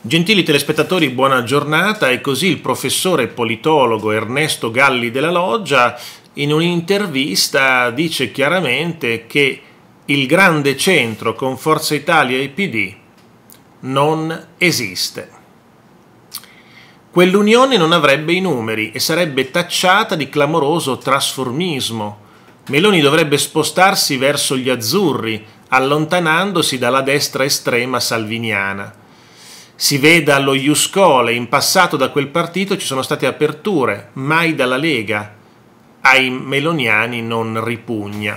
Gentili telespettatori, buona giornata e così il professore politologo Ernesto Galli della Loggia in un'intervista dice chiaramente che il grande centro con Forza Italia e PD non esiste. Quell'unione non avrebbe i numeri e sarebbe tacciata di clamoroso trasformismo. Meloni dovrebbe spostarsi verso gli azzurri, allontanandosi dalla destra estrema salviniana. Si veda allo Iuscole, in passato da quel partito ci sono state aperture, mai dalla Lega. Ai meloniani non ripugna.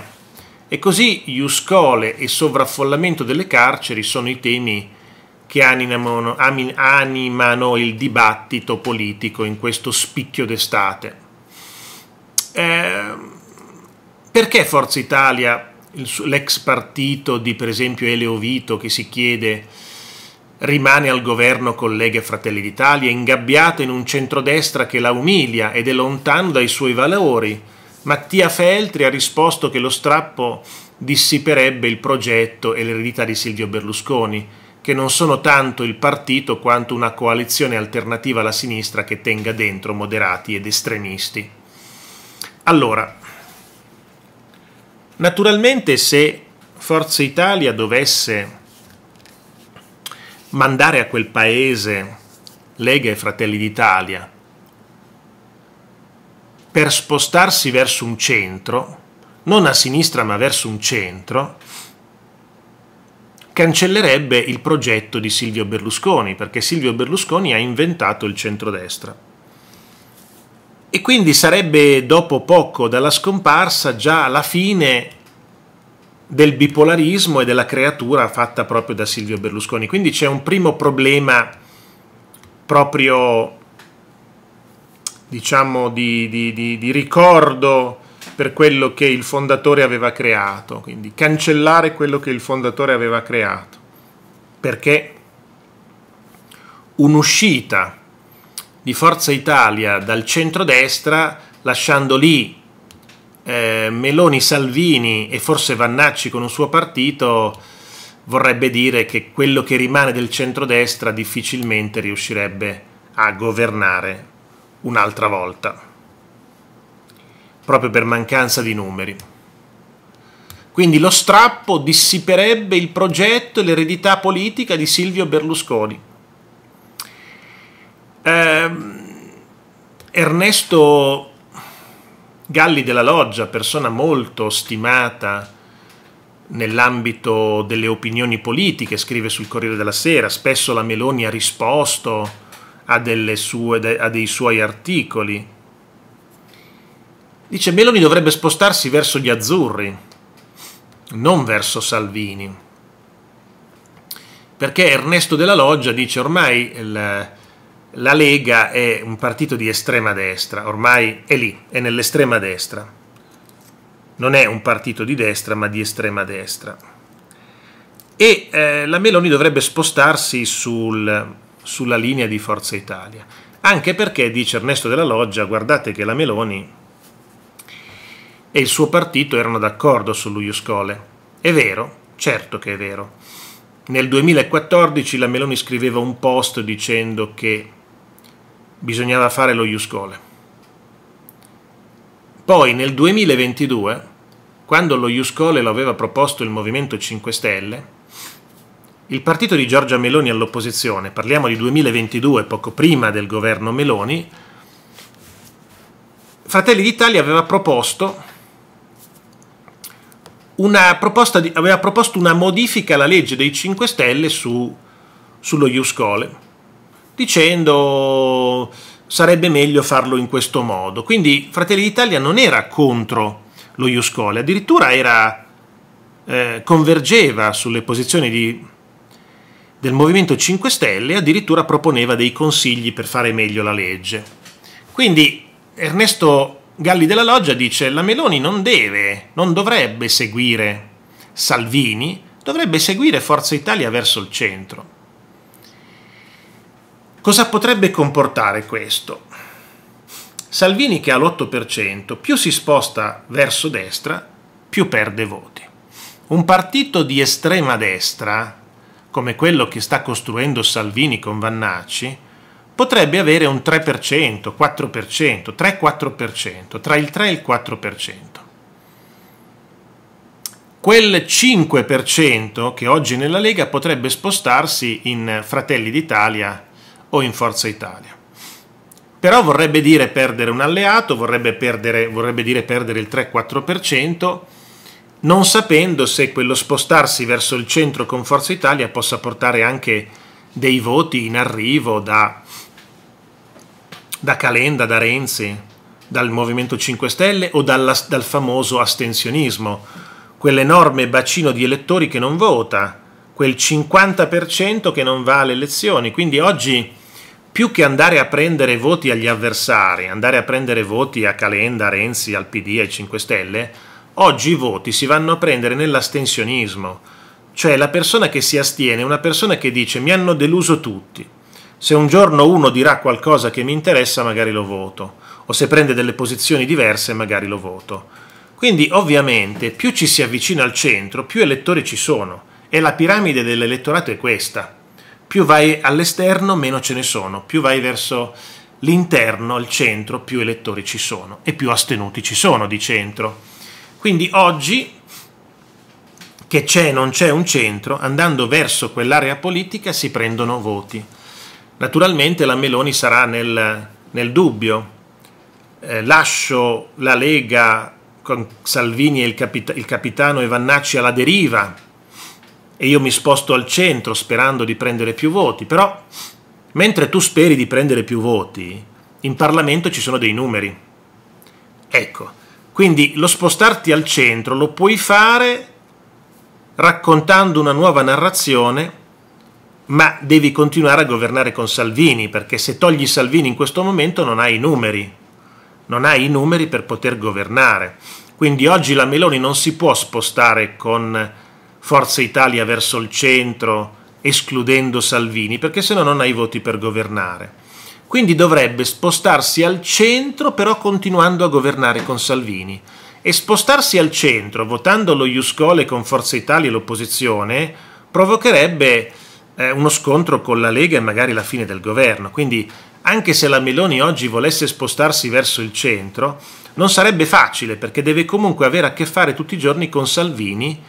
E così Iuscole e sovraffollamento delle carceri sono i temi che animano, il dibattito politico in questo spicchio d'estate. Eh, perché Forza Italia, l'ex partito di per esempio Eleovito che si chiede rimane al governo e Fratelli d'Italia, ingabbiato in un centrodestra che la umilia ed è lontano dai suoi valori. Mattia Feltri ha risposto che lo strappo dissiperebbe il progetto e l'eredità di Silvio Berlusconi, che non sono tanto il partito quanto una coalizione alternativa alla sinistra che tenga dentro moderati ed estremisti. Allora, naturalmente se Forza Italia dovesse mandare a quel paese Lega e Fratelli d'Italia per spostarsi verso un centro, non a sinistra ma verso un centro, cancellerebbe il progetto di Silvio Berlusconi, perché Silvio Berlusconi ha inventato il centrodestra. E quindi sarebbe dopo poco dalla scomparsa già la fine del bipolarismo e della creatura fatta proprio da Silvio Berlusconi. Quindi c'è un primo problema proprio, diciamo, di, di, di, di ricordo per quello che il fondatore aveva creato, quindi cancellare quello che il fondatore aveva creato, perché un'uscita di Forza Italia dal centrodestra lasciando lì eh, Meloni, Salvini e forse Vannacci con un suo partito vorrebbe dire che quello che rimane del centrodestra difficilmente riuscirebbe a governare un'altra volta, proprio per mancanza di numeri. Quindi lo strappo dissiperebbe il progetto e l'eredità politica di Silvio Berlusconi. Eh, Ernesto Galli della Loggia, persona molto stimata nell'ambito delle opinioni politiche, scrive sul Corriere della Sera, spesso la Meloni ha risposto a, sue, a dei suoi articoli. Dice Meloni dovrebbe spostarsi verso gli azzurri, non verso Salvini. Perché Ernesto della Loggia dice ormai il, la Lega è un partito di estrema destra, ormai è lì, è nell'estrema destra. Non è un partito di destra, ma di estrema destra. E eh, la Meloni dovrebbe spostarsi sul, sulla linea di Forza Italia, anche perché, dice Ernesto della Loggia, guardate che la Meloni e il suo partito erano d'accordo su Iuscole. È vero, certo che è vero. Nel 2014 la Meloni scriveva un post dicendo che bisognava fare lo Iuscole. Poi nel 2022, quando lo Iuscole lo aveva proposto il Movimento 5 Stelle, il partito di Giorgia Meloni all'opposizione, parliamo di 2022, poco prima del governo Meloni, Fratelli d'Italia aveva proposto una, di, aveva proposto una modifica alla legge dei 5 Stelle su, sullo Iuscole dicendo sarebbe meglio farlo in questo modo. Quindi Fratelli d'Italia non era contro lo Iuscoli, addirittura era, eh, convergeva sulle posizioni di, del Movimento 5 Stelle e addirittura proponeva dei consigli per fare meglio la legge. Quindi Ernesto Galli della Loggia dice la Meloni non deve, non dovrebbe seguire Salvini, dovrebbe seguire Forza Italia verso il centro. Cosa potrebbe comportare questo? Salvini che ha l'8%, più si sposta verso destra, più perde voti. Un partito di estrema destra, come quello che sta costruendo Salvini con Vannacci, potrebbe avere un 3%, 4%, 3-4%, tra il 3 e il 4%. Quel 5% che oggi nella Lega potrebbe spostarsi in Fratelli d'Italia o in Forza Italia. Però vorrebbe dire perdere un alleato, vorrebbe, perdere, vorrebbe dire perdere il 3-4%, non sapendo se quello spostarsi verso il centro con Forza Italia possa portare anche dei voti in arrivo da, da Calenda, da Renzi, dal Movimento 5 Stelle o dalla, dal famoso astensionismo, quell'enorme bacino di elettori che non vota, quel 50% che non va alle elezioni. Quindi oggi più che andare a prendere voti agli avversari, andare a prendere voti a Calenda, a Renzi, al PD, ai 5 Stelle, oggi i voti si vanno a prendere nell'astensionismo, cioè la persona che si astiene è una persona che dice mi hanno deluso tutti, se un giorno uno dirà qualcosa che mi interessa magari lo voto, o se prende delle posizioni diverse magari lo voto. Quindi ovviamente più ci si avvicina al centro, più elettori ci sono, e la piramide dell'elettorato è questa. Più vai all'esterno, meno ce ne sono. Più vai verso l'interno, il centro, più elettori ci sono e più astenuti ci sono di centro. Quindi oggi che c'è e non c'è un centro, andando verso quell'area politica si prendono voti. Naturalmente la Meloni sarà nel, nel dubbio. Eh, lascio la Lega con Salvini e il, capit- il capitano e alla deriva e io mi sposto al centro sperando di prendere più voti, però mentre tu speri di prendere più voti, in Parlamento ci sono dei numeri. Ecco, quindi lo spostarti al centro lo puoi fare raccontando una nuova narrazione, ma devi continuare a governare con Salvini, perché se togli Salvini in questo momento non hai i numeri, non hai i numeri per poter governare. Quindi oggi la Meloni non si può spostare con Forza Italia verso il centro, escludendo Salvini, perché se no non ha i voti per governare. Quindi dovrebbe spostarsi al centro, però continuando a governare con Salvini. E spostarsi al centro, votando lo Iuscole con Forza Italia e l'opposizione, provocherebbe eh, uno scontro con la Lega e magari la fine del governo. Quindi anche se la Meloni oggi volesse spostarsi verso il centro, non sarebbe facile perché deve comunque avere a che fare tutti i giorni con Salvini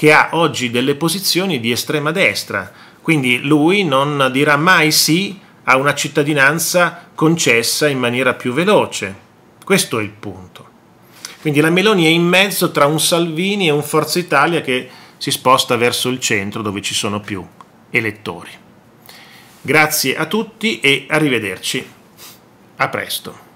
che ha oggi delle posizioni di estrema destra, quindi lui non dirà mai sì a una cittadinanza concessa in maniera più veloce. Questo è il punto. Quindi la Meloni è in mezzo tra un Salvini e un Forza Italia che si sposta verso il centro dove ci sono più elettori. Grazie a tutti e arrivederci. A presto.